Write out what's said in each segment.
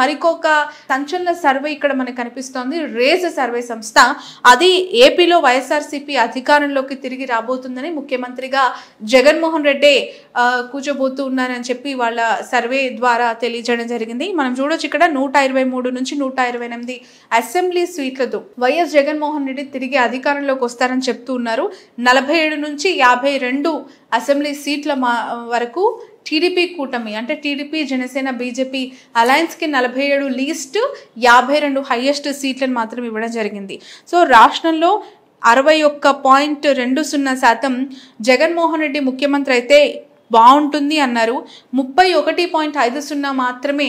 మరికొక సంచలన సర్వే ఇక్కడ మనకు కనిపిస్తోంది రేజ్ సర్వే సంస్థ అది ఏపీలో వైఎస్ఆర్సీపీ అధికారంలోకి తిరిగి రాబోతుందని ముఖ్యమంత్రిగా జగన్మోహన్ రెడ్డి కూర్చోబోతూ ఉన్నారని చెప్పి వాళ్ళ సర్వే ద్వారా తెలియజేయడం జరిగింది మనం చూడొచ్చు ఇక్కడ నూట ఇరవై మూడు నుంచి నూట ఇరవై ఎనిమిది అసెంబ్లీ సీట్లతో వైఎస్ జగన్మోహన్ రెడ్డి తిరిగి అధికారంలోకి వస్తారని చెప్తూ ఉన్నారు నలభై ఏడు నుంచి యాభై రెండు అసెంబ్లీ సీట్ల వరకు టీడీపీ కూటమి అంటే టీడీపీ జనసేన బీజేపీ అలయన్స్కి నలభై ఏడు లీస్ట్ యాభై రెండు హయ్యెస్ట్ సీట్లను మాత్రం ఇవ్వడం జరిగింది సో రాష్ట్రంలో అరవై ఒక్క పాయింట్ రెండు సున్నా శాతం జగన్మోహన్ రెడ్డి ముఖ్యమంత్రి అయితే బాగుంటుంది అన్నారు ముప్పై ఒకటి పాయింట్ ఐదు సున్నా మాత్రమే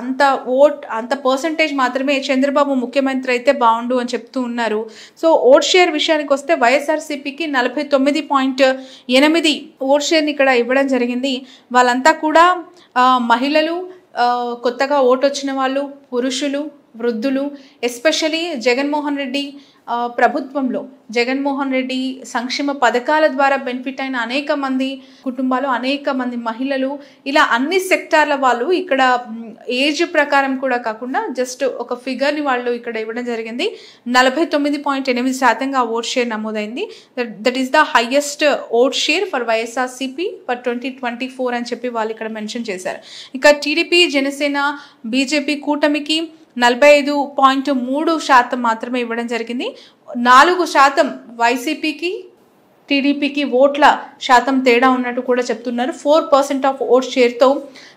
అంత ఓట్ అంత పర్సంటేజ్ మాత్రమే చంద్రబాబు ముఖ్యమంత్రి అయితే బాగుండు అని చెప్తూ ఉన్నారు సో ఓట్ షేర్ విషయానికి వస్తే వైఎస్ఆర్సీపీకి నలభై తొమ్మిది పాయింట్ ఎనిమిది ఓట్ షేర్ని ఇక్కడ ఇవ్వడం జరిగింది వాళ్ళంతా కూడా మహిళలు కొత్తగా ఓటు వచ్చిన వాళ్ళు పురుషులు వృద్ధులు ఎస్పెషలీ జగన్మోహన్ రెడ్డి ప్రభుత్వంలో జగన్మోహన్ రెడ్డి సంక్షేమ పథకాల ద్వారా బెనిఫిట్ అయిన అనేక మంది కుటుంబాలు అనేక మంది మహిళలు ఇలా అన్ని సెక్టార్ల వాళ్ళు ఇక్కడ ఏజ్ ప్రకారం కూడా కాకుండా జస్ట్ ఒక ఫిగర్ని వాళ్ళు ఇక్కడ ఇవ్వడం జరిగింది నలభై తొమ్మిది పాయింట్ ఎనిమిది శాతంగా ఓట్ షేర్ నమోదైంది that is the highest vote share for YSRCP for twenty twenty four అని చెప్పి వాళ్ళు ఇక్కడ మెన్షన్ చేశారు ఇక టీడీపీ జనసేన బీజేపీ కూటమికి నలభై ఐదు పాయింట్ మూడు శాతం మాత్రమే ఇవ్వడం జరిగింది నాలుగు శాతం వైసీపీకి టీడీపీకి ఓట్ల శాతం తేడా ఉన్నట్టు కూడా చెప్తున్నారు ఫోర్ పర్సెంట్ ఆఫ్ ఓట్ షేర్తో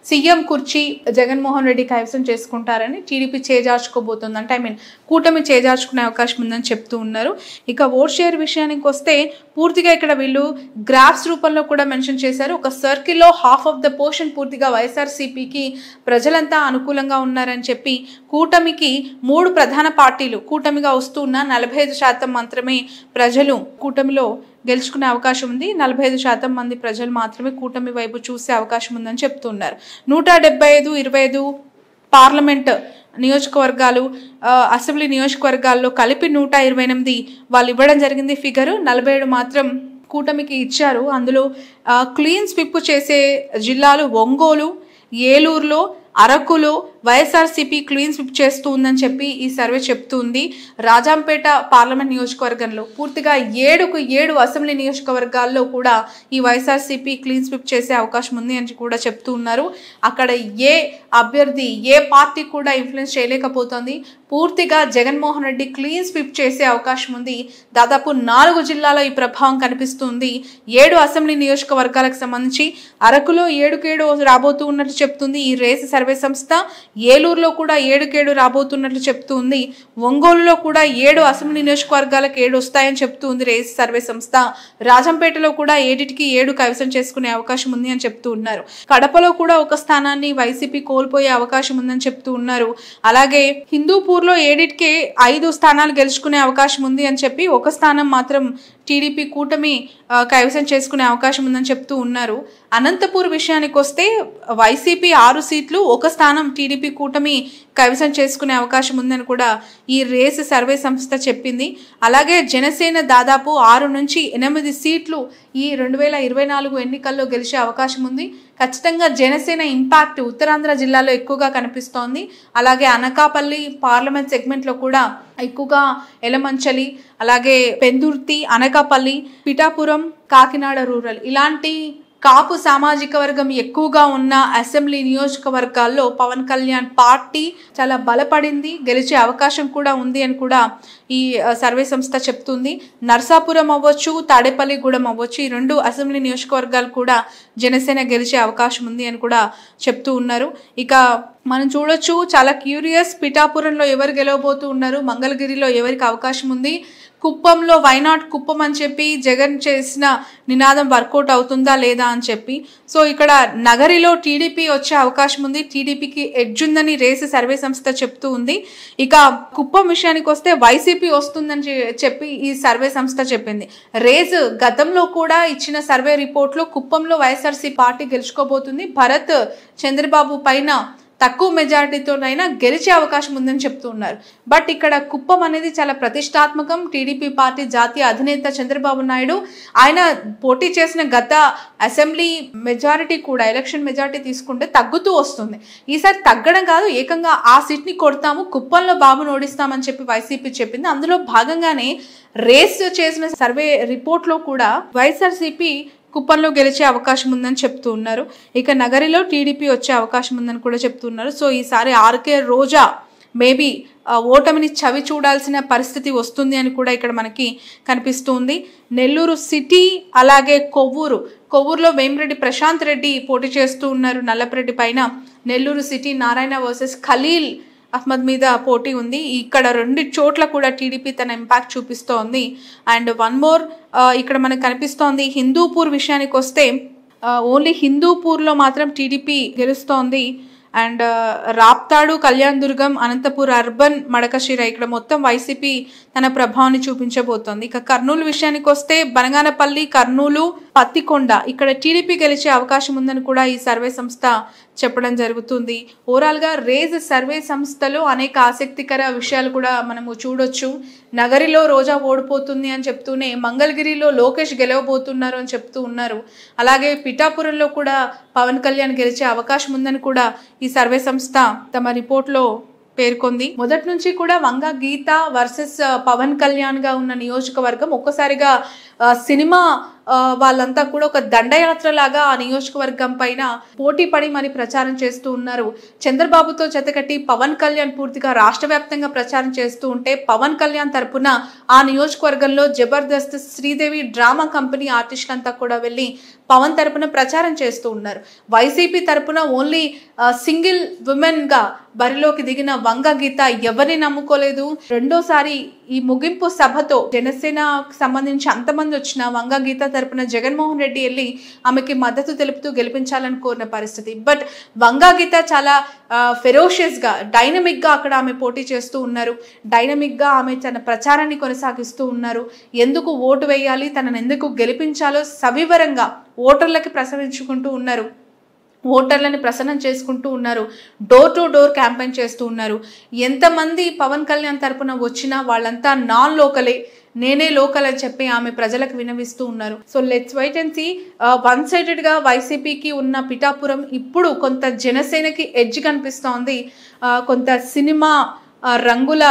సీఎం కుర్చీ జగన్మోహన్ రెడ్డి కైవసం చేసుకుంటారని టీడీపీ చేజార్చుకోబోతుంది అంటే ఐ మీన్ కూటమి చేజార్చుకునే అవకాశం ఉందని చెప్తూ ఉన్నారు ఇక ఓట్ షేర్ విషయానికి వస్తే పూర్తిగా ఇక్కడ వీళ్ళు గ్రాఫ్స్ రూపంలో కూడా మెన్షన్ చేశారు ఒక సర్కిల్లో హాఫ్ ఆఫ్ ద పోర్షన్ పూర్తిగా వైఎస్ఆర్సీపీకి ప్రజలంతా అనుకూలంగా ఉన్నారని చెప్పి కూటమికి మూడు ప్రధాన పార్టీలు కూటమిగా వస్తున్న నలభై ఐదు శాతం మాత్రమే ప్రజలు కూటమిలో గెలుచుకునే అవకాశం ఉంది నలభై ఐదు శాతం మంది ప్రజలు మాత్రమే కూటమి వైపు చూసే అవకాశం ఉందని చెప్తున్నారు నూట డెబ్బై ఐదు ఇరవై ఐదు పార్లమెంట్ నియోజకవర్గాలు అసెంబ్లీ నియోజకవర్గాల్లో కలిపి నూట ఇరవై ఎనిమిది వాళ్ళు ఇవ్వడం జరిగింది ఫిగరు నలభై ఏడు మాత్రం కూటమికి ఇచ్చారు అందులో క్లీన్ స్విప్ చేసే జిల్లాలు ఒంగోలు ఏలూరులో అరకులో వైఎస్ఆర్సీపీ క్లీన్ స్విప్ చేస్తూ ఉందని చెప్పి ఈ సర్వే చెప్తుంది రాజాంపేట పార్లమెంట్ నియోజకవర్గంలో పూర్తిగా ఏడుకు ఏడు అసెంబ్లీ నియోజకవర్గాల్లో కూడా ఈ వైఎస్ఆర్సీపీ క్లీన్ స్విప్ చేసే అవకాశం ఉంది అని కూడా చెప్తూ ఉన్నారు అక్కడ ఏ అభ్యర్థి ఏ పార్టీ కూడా ఇన్ఫ్లుయెన్స్ చేయలేకపోతుంది పూర్తిగా జగన్మోహన్ రెడ్డి క్లీన్ స్విప్ చేసే అవకాశం ఉంది దాదాపు నాలుగు జిల్లాలో ఈ ప్రభావం కనిపిస్తుంది ఏడు అసెంబ్లీ నియోజకవర్గాలకు సంబంధించి అరకులో ఏడుకేడు రాబోతూ చెప్తుంది ఈ రేస్ సర్వే సంస్థ ఏలూరులో కూడా ఏడుకేడు రాబోతున్నట్లు చెప్తూ ఉంది ఒంగోలులో కూడా ఏడు అసెంబ్లీ నియోజకవర్గాలకు ఏడు వస్తాయని చెప్తూ ఉంది రేస్ సర్వే సంస్థ రాజంపేటలో కూడా ఏడిటికి ఏడు కైవసం చేసుకునే అవకాశం ఉంది అని చెప్తూ ఉన్నారు కడపలో కూడా ఒక స్థానాన్ని వైసీపీ కోల్పోయే అవకాశం ఉందని చెప్తూ ఉన్నారు అలాగే హిందూపూర్లో ఏడిటికి ఐదు స్థానాలు గెలుచుకునే అవకాశం ఉంది అని చెప్పి ఒక స్థానం మాత్రం టీడీపీ కూటమి కైవసం చేసుకునే అవకాశం ఉందని చెప్తూ ఉన్నారు అనంతపూర్ విషయానికి వస్తే వైసీపీ ఆరు సీట్లు ఒక స్థానం టీడీపీ కూటమి కైవసం చేసుకునే అవకాశం ఉందని కూడా ఈ రేస్ సర్వే సంస్థ చెప్పింది అలాగే జనసేన దాదాపు ఆరు నుంచి ఎనిమిది సీట్లు ఈ రెండు వేల ఇరవై నాలుగు ఎన్నికల్లో గెలిచే అవకాశం ఉంది ఖచ్చితంగా జనసేన ఇంపాక్ట్ ఉత్తరాంధ్ర జిల్లాలో ఎక్కువగా కనిపిస్తోంది అలాగే అనకాపల్లి పార్లమెంట్ సెగ్మెంట్లో కూడా ఎక్కువగా ఎలమంచలి అలాగే పెందుర్తి అనకాపల్లి పిఠాపురం కాకినాడ రూరల్ ఇలాంటి కాపు సామాజిక వర్గం ఎక్కువగా ఉన్న అసెంబ్లీ నియోజకవర్గాల్లో పవన్ కళ్యాణ్ పార్టీ చాలా బలపడింది గెలిచే అవకాశం కూడా ఉంది అని కూడా ఈ సర్వే సంస్థ చెప్తుంది నర్సాపురం అవ్వచ్చు తాడేపల్లిగూడెం అవ్వచ్చు ఈ రెండు అసెంబ్లీ నియోజకవర్గాలు కూడా జనసేన గెలిచే అవకాశం ఉంది అని కూడా చెప్తూ ఉన్నారు ఇక మనం చూడొచ్చు చాలా క్యూరియస్ పిఠాపురంలో ఎవరు గెలవబోతూ ఉన్నారు మంగళగిరిలో ఎవరికి అవకాశం ఉంది కుప్పంలో వైనాట్ కుప్పం అని చెప్పి జగన్ చేసిన నినాదం వర్కౌట్ అవుతుందా లేదా అని చెప్పి సో ఇక్కడ నగరిలో టీడీపీ వచ్చే అవకాశం ఉంది టీడీపీకి ఎడ్జ్ ఉందని రేసు సర్వే సంస్థ చెప్తూ ఉంది ఇక కుప్పం విషయానికి వస్తే వైసీపీ వస్తుందని చెప్పి ఈ సర్వే సంస్థ చెప్పింది రేసు గతంలో కూడా ఇచ్చిన సర్వే రిపోర్ట్లో కుప్పంలో వైఎస్ఆర్సీ పార్టీ గెలుచుకోబోతుంది భరత్ చంద్రబాబు పైన తక్కువ మెజారిటీతోనైనా గెలిచే అవకాశం ఉందని చెప్తూ ఉన్నారు బట్ ఇక్కడ కుప్పం అనేది చాలా ప్రతిష్టాత్మకం టీడీపీ పార్టీ జాతీయ అధినేత చంద్రబాబు నాయుడు ఆయన పోటీ చేసిన గత అసెంబ్లీ మెజారిటీ కూడా ఎలక్షన్ మెజారిటీ తీసుకుంటే తగ్గుతూ వస్తుంది ఈసారి తగ్గడం కాదు ఏకంగా ఆ సీట్ని కొడతాము కుప్పంలో బాబును ఓడిస్తామని చెప్పి వైసీపీ చెప్పింది అందులో భాగంగానే రేస్ చేసిన సర్వే రిపోర్ట్లో కూడా వైఎస్ఆర్సీపీ కుప్పంలో గెలిచే అవకాశం ఉందని చెప్తూ ఉన్నారు ఇక నగరిలో టీడీపీ వచ్చే అవకాశం ఉందని కూడా చెప్తున్నారు సో ఈసారి ఆర్కే రోజా మేబీ ఓటమిని చవి చూడాల్సిన పరిస్థితి వస్తుంది అని కూడా ఇక్కడ మనకి కనిపిస్తుంది నెల్లూరు సిటీ అలాగే కొవ్వూరు కొవ్వూరులో వేమిరెడ్డి ప్రశాంత్ రెడ్డి పోటీ చేస్తూ ఉన్నారు నల్లపరెడ్డి పైన నెల్లూరు సిటీ నారాయణ వర్సెస్ ఖలీల్ అహ్మద్ మీద పోటీ ఉంది ఇక్కడ రెండు చోట్ల కూడా టీడీపీ తన ఇంపాక్ట్ చూపిస్తోంది అండ్ వన్ మోర్ ఇక్కడ మనకు కనిపిస్తోంది హిందూపూర్ విషయానికి వస్తే ఓన్లీ హిందూపూర్లో మాత్రం టీడీపీ గెలుస్తోంది అండ్ రాప్తాడు కళ్యాణ్ దుర్గం అనంతపూర్ అర్బన్ మడకశిర ఇక్కడ మొత్తం వైసీపీ తన ప్రభావాన్ని చూపించబోతోంది ఇక కర్నూలు విషయానికి వస్తే బనగానపల్లి కర్నూలు పత్తికొండ ఇక్కడ టీడీపీ గెలిచే అవకాశం ఉందని కూడా ఈ సర్వే సంస్థ చెప్పడం జరుగుతుంది ఓవరాల్గా రేజ్ సర్వే సంస్థలో అనేక ఆసక్తికర విషయాలు కూడా మనము చూడొచ్చు నగరిలో రోజా ఓడిపోతుంది అని చెప్తూనే మంగళగిరిలో లోకేష్ గెలవబోతున్నారు అని చెప్తూ ఉన్నారు అలాగే పిఠాపురంలో కూడా పవన్ కళ్యాణ్ గెలిచే అవకాశం ఉందని కూడా ఈ సర్వే సంస్థ తమ రిపోర్ట్లో పేర్కొంది మొదటి నుంచి కూడా వంగ గీత వర్సెస్ పవన్ కళ్యాణ్గా ఉన్న నియోజకవర్గం ఒక్కసారిగా సినిమా వాళ్ళంతా కూడా ఒక దండయాత్ర లాగా ఆ నియోజకవర్గం పైన పోటీ పడి మరి ప్రచారం చేస్తూ ఉన్నారు చంద్రబాబుతో జతకట్టి పవన్ కళ్యాణ్ పూర్తిగా రాష్ట్ర వ్యాప్తంగా ప్రచారం చేస్తూ ఉంటే పవన్ కళ్యాణ్ తరపున ఆ నియోజకవర్గంలో జబర్దస్త్ శ్రీదేవి డ్రామా కంపెనీ ఆర్టిస్టులంతా కూడా వెళ్ళి పవన్ తరపున ప్రచారం చేస్తూ ఉన్నారు వైసీపీ తరపున ఓన్లీ సింగిల్ గా బరిలోకి దిగిన వంగ గీత ఎవరిని నమ్ముకోలేదు రెండోసారి ఈ ముగింపు సభతో జనసేనకు సంబంధించి అంతమంది వచ్చిన వంగ గీత తరపున జగన్మోహన్ రెడ్డి వెళ్ళి ఆమెకి మద్దతు తెలుపుతూ గెలిపించాలని కోరిన పరిస్థితి బట్ వంగ గీత చాలా ఫెరోషియస్గా డైనమిక్గా అక్కడ ఆమె పోటీ చేస్తూ ఉన్నారు డైనమిక్గా ఆమె తన ప్రచారాన్ని కొనసాగిస్తూ ఉన్నారు ఎందుకు ఓటు వేయాలి తనను ఎందుకు గెలిపించాలో సవివరంగా ఓటర్లకి ప్రసవించుకుంటూ ఉన్నారు ఓటర్లని ప్రసన్నం చేసుకుంటూ ఉన్నారు డోర్ టు డోర్ క్యాంపెయిన్ చేస్తూ ఉన్నారు ఎంతమంది పవన్ కళ్యాణ్ తరపున వచ్చినా వాళ్ళంతా నాన్ లోకలే నేనే లోకల్ అని చెప్పి ఆమె ప్రజలకు వినవిస్తూ ఉన్నారు so let's wait and see one సైడెడ్గా వైసీపీకి ఉన్న పిఠాపురం ఇప్పుడు కొంత జనసేనకి ఎడ్జ్ కనిపిస్తోంది uh, కొంత సినిమా uh, రంగుల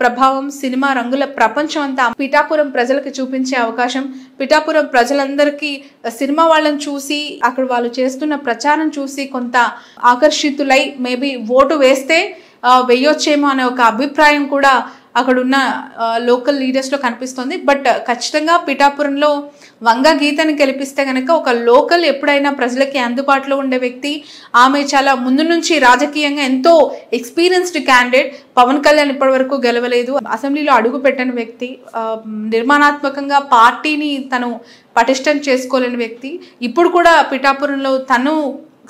ప్రభావం సినిమా రంగుల ప్రపంచం అంతా పిఠాపురం ప్రజలకు చూపించే అవకాశం పిఠాపురం ప్రజలందరికీ సినిమా వాళ్ళని చూసి అక్కడ వాళ్ళు చేస్తున్న ప్రచారం చూసి కొంత ఆకర్షితులై మేబీ ఓటు వేస్తే వేయొచ్చేమో అనే ఒక అభిప్రాయం కూడా అక్కడున్న లోకల్ లీడర్స్లో కనిపిస్తుంది బట్ ఖచ్చితంగా పిఠాపురంలో వంగ గీతని గెలిపిస్తే కనుక ఒక లోకల్ ఎప్పుడైనా ప్రజలకి అందుబాటులో ఉండే వ్యక్తి ఆమె చాలా ముందు నుంచి రాజకీయంగా ఎంతో ఎక్స్పీరియన్స్డ్ క్యాండిడేట్ పవన్ కళ్యాణ్ ఇప్పటివరకు గెలవలేదు అసెంబ్లీలో అడుగు పెట్టని వ్యక్తి నిర్మాణాత్మకంగా పార్టీని తను పటిష్టం చేసుకోలేని వ్యక్తి ఇప్పుడు కూడా పిఠాపురంలో తను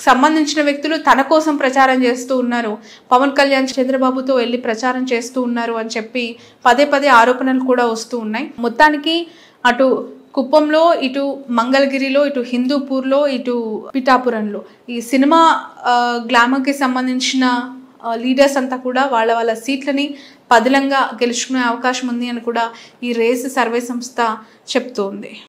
సంబంధించిన వ్యక్తులు తన కోసం ప్రచారం చేస్తూ ఉన్నారు పవన్ కళ్యాణ్ చంద్రబాబుతో వెళ్ళి ప్రచారం చేస్తూ ఉన్నారు అని చెప్పి పదే పదే ఆరోపణలు కూడా వస్తూ ఉన్నాయి మొత్తానికి అటు కుప్పంలో ఇటు మంగళగిరిలో ఇటు హిందూపూర్లో ఇటు పిఠాపురంలో ఈ సినిమా గ్లామర్కి సంబంధించిన లీడర్స్ అంతా కూడా వాళ్ళ వాళ్ళ సీట్లని పదిలంగా గెలుచుకునే అవకాశం ఉంది అని కూడా ఈ రేస్ సర్వే సంస్థ చెప్తోంది